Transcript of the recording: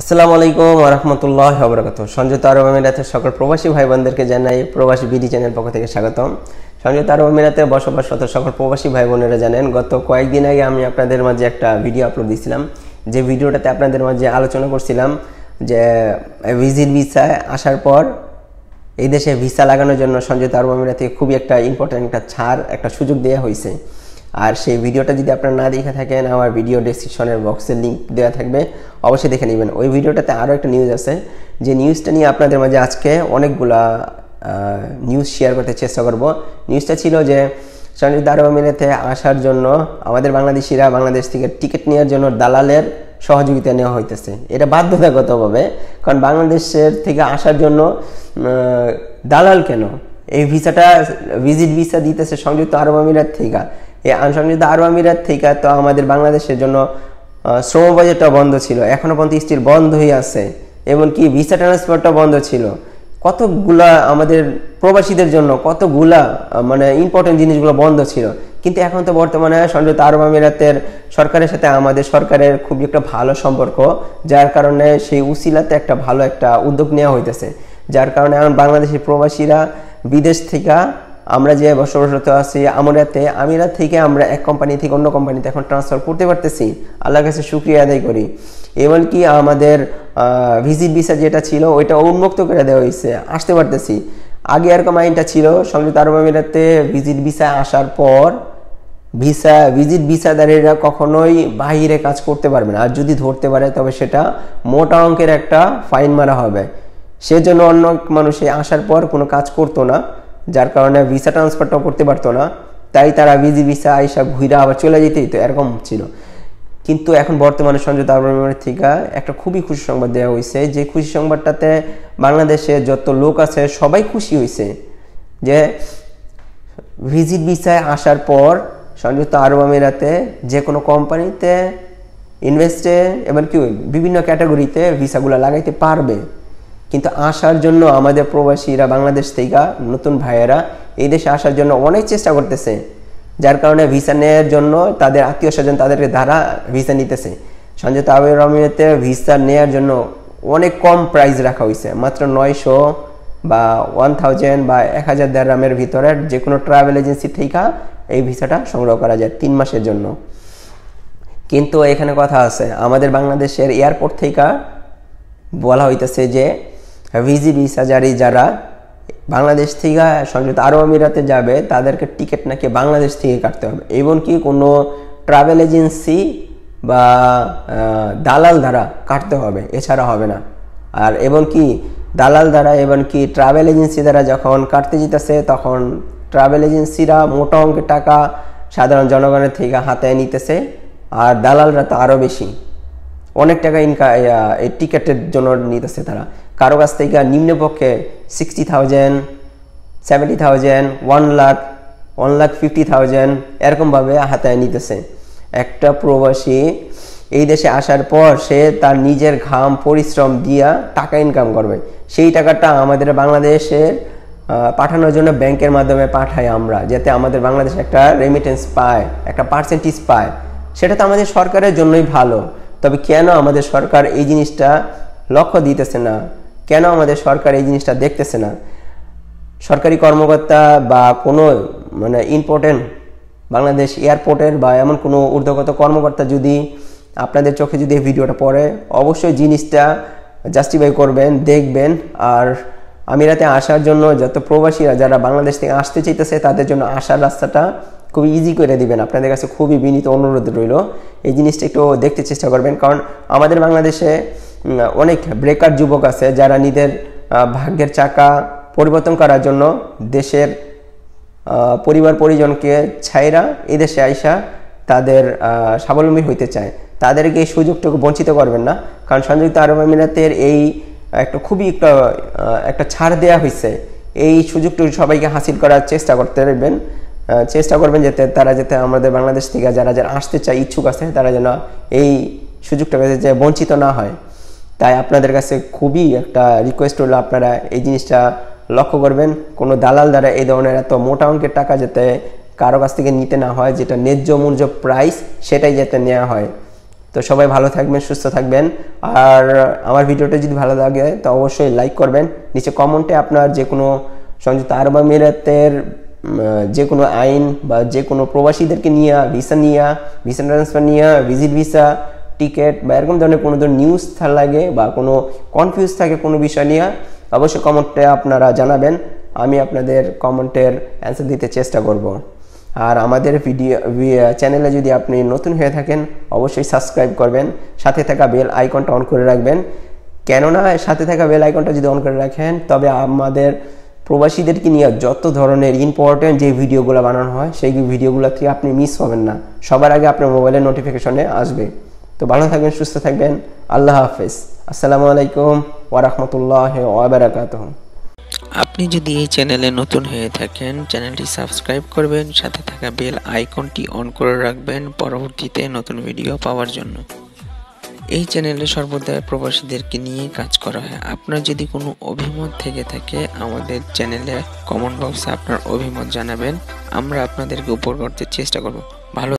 আসসালামু আলাইকুম রহমতুল্লাহ অবরাগত সংযুক্ত আরব আমিরাতের সকল প্রবাসী ভাই বোনদেরকে জানাই প্রবাসী বিডি চ্যানেল পক্ষ থেকে স্বাগতম সংযুক্ত আরব আমিরাতে বসবাসরত সকল প্রবাসী ভাই বোনেরা জানেন গত কয়েকদিন আগে আমি আপনাদের মাঝে একটা ভিডিও আপলোড দিয়েছিলাম যে ভিডিওটাতে আপনাদের মাঝে আলোচনা করছিলাম যে ভিজিট ভিসায় আসার পর এই দেশে ভিসা লাগানোর জন্য সংযুক্ত আরব আমিরাতে খুবই একটা ইম্পর্ট্যান্ট একটা ছাড় একটা সুযোগ দেওয়া হয়েছে আর সেই ভিডিওটা যদি আপনারা না দেখে থাকেন আমার ভিডিও ডিসক্রিপশনের বক্সে লিঙ্ক দেওয়া থাকবে অবশ্যই দেখে নেবেন ওই ভিডিওটাতে আরও একটা নিউজ আছে যে নিউজটা নিয়ে আপনাদের মাঝে আজকে অনেকগুলা নিউজ শেয়ার করতে চেষ্টা করব নিউজটা ছিল যে সংযুক্ত আরব আমিরাতে আসার জন্য আমাদের বাংলাদেশিরা বাংলাদেশ থেকে টিকিট নেওয়ার জন্য দালালের সহযোগিতা নেওয়া হইতেছে এটা বাধ্যতাগতভাবে কারণ বাংলাদেশের থেকে আসার জন্য দালাল কেন এই ভিসাটা ভিজিট ভিসা দিতেছে সংযুক্ত আরব আমিরাত থেকে এই সংযুক্ত আরব আমিরাত থেকে তো আমাদের বাংলাদেশের জন্য শ্রম বাজারটা বন্ধ ছিল এখনও পর্যন্ত স্টিল বন্ধ হয়ে আছে এমনকি ভিসা ট্রান্সফারটা বন্ধ ছিল কতগুলা আমাদের প্রবাসীদের জন্য কতগুলা মানে ইম্পর্টেন্ট জিনিসগুলো বন্ধ ছিল কিন্তু এখন তো বর্তমানে সংযুক্ত আরব আমিরাতের সরকারের সাথে আমাদের সরকারের খুবই একটা ভালো সম্পর্ক যার কারণে সেই উসিলাতে একটা ভালো একটা উদ্যোগ নেওয়া হইতেছে যার কারণে এখন বাংলাদেশের প্রবাসীরা বিদেশ থেকে আমরা যে বসবাসরত আছি আমরাতে আমিরা থেকে আমরা এক কোম্পানি থেকে অন্য কোম্পানিতে এখন ট্রান্সফার করতে পারতেছি আল্লাহর কাছে সুক্রিয়া আদায় করি এমনকি আমাদের ভিজিট ভিসা যেটা ছিল ওইটা উন্মুক্ত করে দেওয়া হয়েছে আসতে পারতেছি আগে এরকম আইনটা ছিল সংযুক্ত আরব আমিরাতে ভিজিট ভিসা আসার পর ভিসা ভিজিট ভিসাদারীরা কখনোই বাহিরে কাজ করতে পারবে না আর যদি ধরতে পারে তবে সেটা মোটা অঙ্কের একটা ফাইন মারা হবে সেজন্য অন্য মানুষে আসার পর কোনো কাজ করতো না যার কারণে ভিসা ট্রান্সফারটাও করতে পারতো না তাই তারা ভিজি ভিসা আইসা ঘুরা আবার চলে যেতে তো এরকম ছিল কিন্তু এখন বর্তমানে সংযুক্ত আরব আমিরাত থেকে একটা খুবই খুশি সংবাদ দেওয়া হয়েছে যে খুশি সংবাদটাতে বাংলাদেশে যত লোক আছে সবাই খুশি হয়েছে যে ভিজিট ভিসায় আসার পর সংযুক্ত আরব আমিরাতে যে কোনো কোম্পানিতে ইনভেস্টে এবার কি বিভিন্ন ক্যাটাগরিতে ভিসাগুলো লাগাইতে পারবে কিন্তু আসার জন্য আমাদের প্রবাসীরা বাংলাদেশ থেকে নতুন ভাইয়েরা এই দেশে আসার জন্য অনেক চেষ্টা করতেছে যার কারণে ভিসা নেওয়ার জন্য তাদের আত্মীয় স্বজন তাদেরকে দ্বারা ভিসা নিতেছে সংযুক্ত আরব ভিসা নেওয়ার জন্য অনেক কম প্রাইস রাখা হয়েছে মাত্র নয়শো বা ওয়ান থাউজেন্ড বা এক হাজার দেড়ামের ভিতরে যে কোনো ট্রাভেল এজেন্সি থেকে এই ভিসাটা সংগ্রহ করা যায় তিন মাসের জন্য কিন্তু এখানে কথা আছে আমাদের বাংলাদেশের এয়ারপোর্ট থেকে বলা হইতেছে যে ভিজিবি সাজারি যারা বাংলাদেশ থেকে সংযুক্ত আরব আমিরাতে যাবে তাদেরকে টিকিট নাকি বাংলাদেশ থেকে কাটতে হবে এবং কি কোনো ট্রাভেল এজেন্সি বা দালাল দ্বারা কাটতে হবে এছাড়া হবে না আর এমনকি দালাল দ্বারা এবং কি ট্রাভেল এজেন্সি দ্বারা যখন কাটতে যেতেছে তখন ট্রাভেল এজেন্সিরা মোটা অঙ্কের টাকা সাধারণ জনগণের থেকে হাতে নিতেছে আর দালালরা তো আরও বেশি অনেক টাকা ইনকা এই টিকেটের জন্য নিতেছে তারা কারো কাছ থেকে নিম্নপক্ষে sixty thousand seventy thousand one lakh one lakh fifty thousand এরকমভাবে হাতায় নিতেছে একটা প্রবাসী এই দেশে আসার পর সে তার নিজের ঘাম পরিশ্রম দিয়া টাকা ইনকাম করবে সেই টাকাটা আমাদের বাংলাদেশে পাঠানোর জন্য ব্যাংকের মাধ্যমে পাঠাই আমরা যাতে আমাদের বাংলাদেশ একটা রেমিটেন্স পায় একটা পার্সেন্টেজ পায় সেটা তো আমাদের সরকারের জন্যই ভালো তবে কেন আমাদের সরকার এই জিনিসটা লক্ষ্য দিতেছে না কেন আমাদের সরকার এই জিনিসটা দেখতেছে না সরকারি কর্মকর্তা বা কোনো মানে ইম্পর্টেন্ট বাংলাদেশ এয়ারপোর্টের বা এমন কোনো ঊর্ধ্বগত কর্মকর্তা যদি আপনাদের চোখে যদি এই ভিডিওটা পড়ে অবশ্যই জিনিসটা জাস্টিফাই করবেন দেখবেন আর আমিরাতে আসার জন্য যত প্রবাসীরা যারা বাংলাদেশ থেকে আসতে চাইতেছে তাদের জন্য আসার রাস্তাটা খুব ইজি করে দিবেন আপনাদের কাছে খুবই বিনীত অনুরোধ রইল এই জিনিসটা একটু দেখতে চেষ্টা করবেন কারণ আমাদের বাংলাদেশে অনেক ব্রেকার যুবক আছে যারা নিজের ভাগ্যের চাকা পরিবর্তন করার জন্য দেশের পরিবার পরিজনকে ছাইরা এদেশে আইসা তাদের স্বাবলম্বী হইতে চায় তাদেরকে এই সুযোগটুকু বঞ্চিত করবেন না কারণ সংযুক্ত আরব আমিরাতের এই একটা খুবই একটা একটা ছাড় দেয়া হয়েছে এই সুযোগটুকু সবাইকে হাসিল করার চেষ্টা করতে পারবেন চেষ্টা করবেন যাতে তারা যাতে আমাদের বাংলাদেশ থেকে যারা যারা আসতে চায় ইচ্ছুক আছে তারা যেন এই সুযোগটা যে বঞ্চিত না হয় তাই আপনাদের কাছে খুবই একটা রিকোয়েস্ট হলো আপনারা এই জিনিসটা লক্ষ্য করবেন কোনো দালাল দ্বারা এই ধরনের এত মোটা অঙ্কের টাকা যাতে কারো কাছ থেকে নিতে না হয় যেটা ন্যায্য মূল্য প্রাইস সেটাই যাতে নেওয়া হয় তো সবাই ভালো থাকবেন সুস্থ থাকবেন আর আমার ভিডিওটা যদি ভালো লাগে তো অবশ্যই লাইক করবেন নিচে কমেন্টে আপনার যে কোনো সংযুক্ত আরব আমিরাতের যে কোনো আইন বা যে কোনো প্রবাসীদেরকে নিয়ে ভিসা নিয়ে ভিসা ট্রান্সফার নিয়ে ভিজিট ভিসা টিকিট বা এরকম ধরনের কোনো ধরনের নিউজ লাগে বা কোনো কনফিউজ থাকে কোনো বিষয় নিয়ে অবশ্যই কমেন্টে আপনারা জানাবেন আমি আপনাদের কমেন্টের অ্যান্সার দিতে চেষ্টা করব আর আমাদের ভিডিও চ্যানেলে যদি আপনি নতুন হয়ে থাকেন অবশ্যই সাবস্ক্রাইব করবেন সাথে থাকা বেল আইকনটা অন করে রাখবেন কেননা সাথে থাকা বেল আইকনটা যদি অন করে রাখেন তবে আমাদের প্রবাসীদেরকে নিয়ে যত ধরনের ইম্পর্ট্যান্ট যে ভিডিওগুলো বানানো হয় সেই ভিডিওগুলো থেকে আপনি মিস হবেন না সবার আগে আপনার মোবাইলের নোটিফিকেশনে আসবে তো ভালো থাকবেন সুস্থ থাকবেন আল্লাহ হাফেজ আসসালামু আলাইকুম ওয়ারহমতুল্লাহ ওয়াবারাকাত আপনি যদি এই চ্যানেলে নতুন হয়ে থাকেন চ্যানেলটি সাবস্ক্রাইব করবেন সাথে থাকা বেল আইকনটি অন করে রাখবেন পরবর্তীতে নতুন ভিডিও পাওয়ার জন্য এই চ্যানেলে সর্বদা প্রবাসীদেরকে নিয়ে কাজ করা হয় আপনার যদি কোনো অভিমত থেকে থাকে আমাদের চ্যানেলে কমেন্ট বক্সে আপনার অভিমত জানাবেন আমরা আপনাদেরকে উপর করতে চেষ্টা করব ভালো